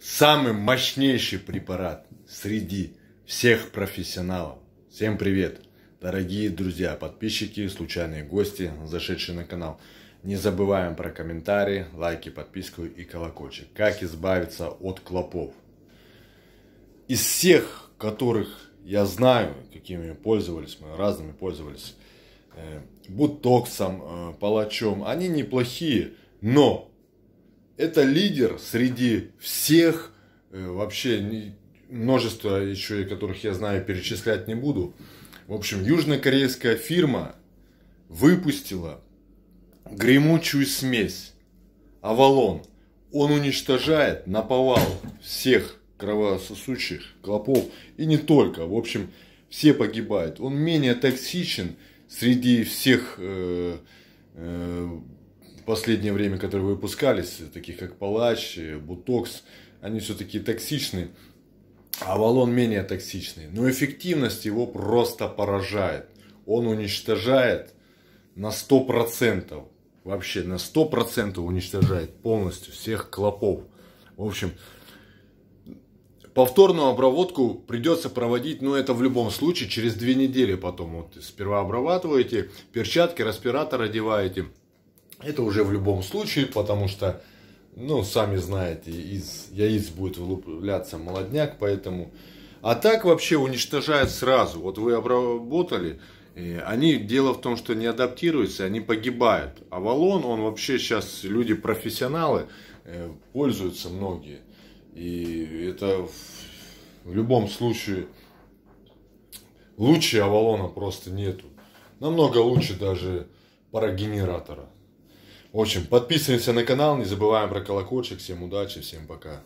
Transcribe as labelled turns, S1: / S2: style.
S1: самый мощнейший препарат среди всех профессионалов. Всем привет, дорогие друзья, подписчики, случайные гости, зашедшие на канал. Не забываем про комментарии, лайки, подписку и колокольчик. Как избавиться от клопов? Из всех, которых я знаю, какими пользовались, мы разными пользовались, э, бутоксом, э, палачом, они неплохие, но это лидер среди всех э, вообще множество еще и которых я знаю перечислять не буду. В общем, южнокорейская фирма выпустила гремучую смесь Авалон. Он уничтожает наповал всех кровососущих клопов и не только. В общем, все погибают. Он менее токсичен среди всех э, э, последнее время, которые выпускались, таких как Палач, э, Бутокс, они все-таки токсичны, а Валон менее токсичный. Но эффективность его просто поражает. Он уничтожает на 100%, вообще на 100% уничтожает полностью всех клопов. В общем, повторную обработку придется проводить, но ну, это в любом случае через две недели потом. Вот сперва обрабатываете, перчатки, респиратор одеваете – это уже в любом случае, потому что, ну, сами знаете, из яиц будет вылупляться молодняк, поэтому... А так вообще уничтожают сразу. Вот вы обработали, они, дело в том, что не адаптируются, они погибают. А валон, он вообще сейчас, люди профессионалы, э, пользуются многие. И это в любом случае лучше Авалона просто нету. Намного лучше даже парогенератора. В общем, подписываемся на канал, не забываем про колокольчик. Всем удачи, всем пока.